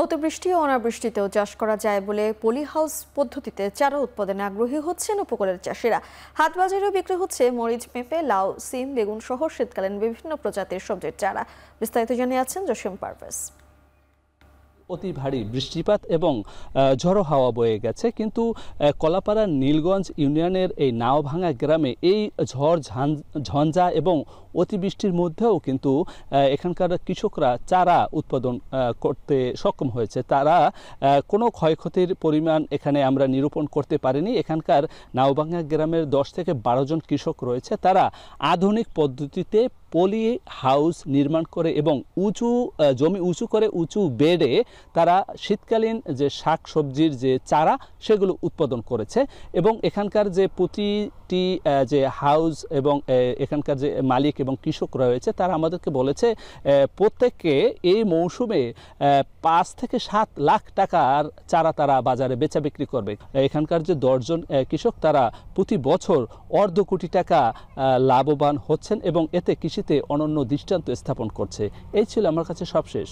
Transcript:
অতিবৃষ্টি ও অনাবৃষ্টিতেও চাষ করা যায় বলে পলি হাউস পদ্ধতিতে চারা উৎপাদনে আগ্রহী হচ্ছেন উপকূলের চাষিরা হাট বাজারেও বিক্রি হচ্ছে মরিচ পেঁপে লাউ সিম বেগুন সহ শীতকালীন বিভিন্ন প্রজাতির সবজির চারা বিস্তারিত জানিয়ে আছেন জসিম পারভেজ অতি ভারী বৃষ্টিপাত এবং ঝড়ো হাওয়া বয়ে গেছে কিন্তু কলাপাড়ার নীলগঞ্জ ইউনিয়নের এই নাওভাঙ্গা গ্রামে এই ঝড় ঝঞ্ঝা এবং অতিবৃষ্টির মধ্যেও কিন্তু এখানকার কৃষকরা চারা উৎপাদন করতে সক্ষম হয়েছে তারা কোনো ক্ষয়ক্ষতির পরিমাণ এখানে আমরা নিরূপণ করতে পারিনি এখানকার নাওবাঙ্গা গ্রামের দশ থেকে বারো জন কৃষক রয়েছে তারা আধুনিক পদ্ধতিতে পলি হাউস নির্মাণ করে এবং উঁচু জমি উঁচু করে উঁচু বেডে তারা শীতকালীন যে শাক সবজির যে চারা সেগুলো উৎপাদন করেছে এবং এখানকার যে প্রতি একটি যে হাউস এবং এখানকার যে মালিক এবং কৃষক রয়েছে তারা আমাদেরকে বলেছে প্রত্যেককে এই মৌসুমে পাঁচ থেকে সাত লাখ টাকার চারা তারা বাজারে বেচা বিক্রি করবে এখানকার যে দশজন কৃষক তারা প্রতি বছর অর্ধ কোটি টাকা লাভবান হচ্ছেন এবং এতে কৃষিতে অনন্য দৃষ্টান্ত স্থাপন করছে এই ছিল আমার কাছে সবশেষ